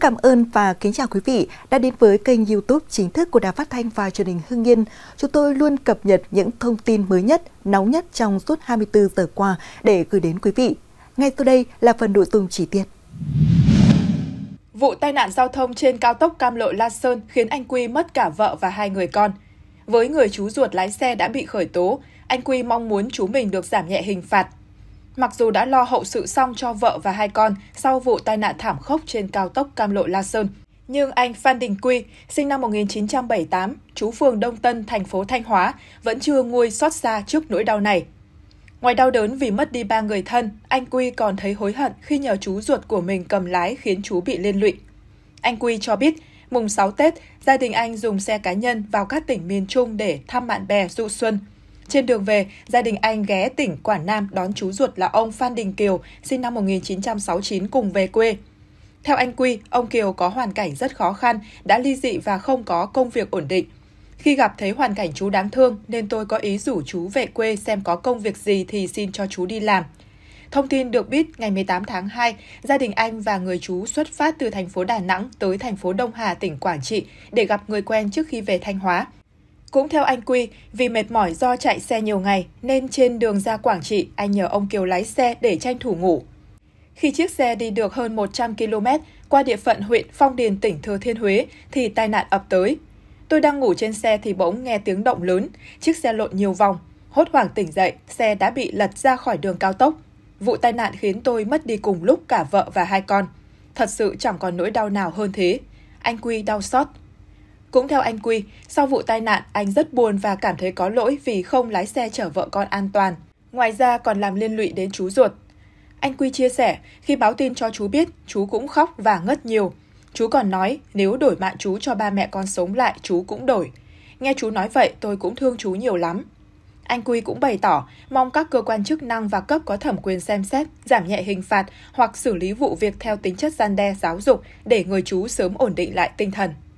cảm ơn và kính chào quý vị đã đến với kênh YouTube chính thức của Đài Phát thanh và Truyền hình Hưng Yên. Chúng tôi luôn cập nhật những thông tin mới nhất, nóng nhất trong suốt 24 giờ qua để gửi đến quý vị. Ngay sau đây là phần nội dung chi tiết. Vụ tai nạn giao thông trên cao tốc Cam Lộ La Sơn khiến anh Quy mất cả vợ và hai người con. Với người chú ruột lái xe đã bị khởi tố, anh Quy mong muốn chú mình được giảm nhẹ hình phạt Mặc dù đã lo hậu sự xong cho vợ và hai con sau vụ tai nạn thảm khốc trên cao tốc Cam Lộ La Sơn, nhưng anh Phan Đình Quy, sinh năm 1978, trú phường Đông Tân, thành phố Thanh Hóa, vẫn chưa nguôi xót xa trước nỗi đau này. Ngoài đau đớn vì mất đi ba người thân, anh Quy còn thấy hối hận khi nhờ chú ruột của mình cầm lái khiến chú bị liên lụy. Anh Quy cho biết, mùng 6 Tết, gia đình anh dùng xe cá nhân vào các tỉnh miền Trung để thăm bạn bè du xuân – trên đường về, gia đình anh ghé tỉnh Quảng Nam đón chú ruột là ông Phan Đình Kiều, sinh năm 1969 cùng về quê. Theo anh Quy, ông Kiều có hoàn cảnh rất khó khăn, đã ly dị và không có công việc ổn định. Khi gặp thấy hoàn cảnh chú đáng thương nên tôi có ý rủ chú về quê xem có công việc gì thì xin cho chú đi làm. Thông tin được biết ngày 18 tháng 2, gia đình anh và người chú xuất phát từ thành phố Đà Nẵng tới thành phố Đông Hà, tỉnh Quảng Trị để gặp người quen trước khi về Thanh Hóa. Cũng theo anh Quy, vì mệt mỏi do chạy xe nhiều ngày nên trên đường ra Quảng Trị, anh nhờ ông Kiều lái xe để tranh thủ ngủ. Khi chiếc xe đi được hơn 100 km qua địa phận huyện Phong Điền, tỉnh Thừa Thiên Huế thì tai nạn ập tới. Tôi đang ngủ trên xe thì bỗng nghe tiếng động lớn, chiếc xe lộn nhiều vòng. Hốt hoảng tỉnh dậy, xe đã bị lật ra khỏi đường cao tốc. Vụ tai nạn khiến tôi mất đi cùng lúc cả vợ và hai con. Thật sự chẳng còn nỗi đau nào hơn thế. Anh Quy đau xót, cũng theo anh Quy, sau vụ tai nạn, anh rất buồn và cảm thấy có lỗi vì không lái xe chở vợ con an toàn. Ngoài ra còn làm liên lụy đến chú ruột. Anh Quy chia sẻ, khi báo tin cho chú biết, chú cũng khóc và ngất nhiều. Chú còn nói, nếu đổi mạng chú cho ba mẹ con sống lại, chú cũng đổi. Nghe chú nói vậy, tôi cũng thương chú nhiều lắm. Anh Quy cũng bày tỏ, mong các cơ quan chức năng và cấp có thẩm quyền xem xét, giảm nhẹ hình phạt hoặc xử lý vụ việc theo tính chất gian đe giáo dục để người chú sớm ổn định lại tinh thần.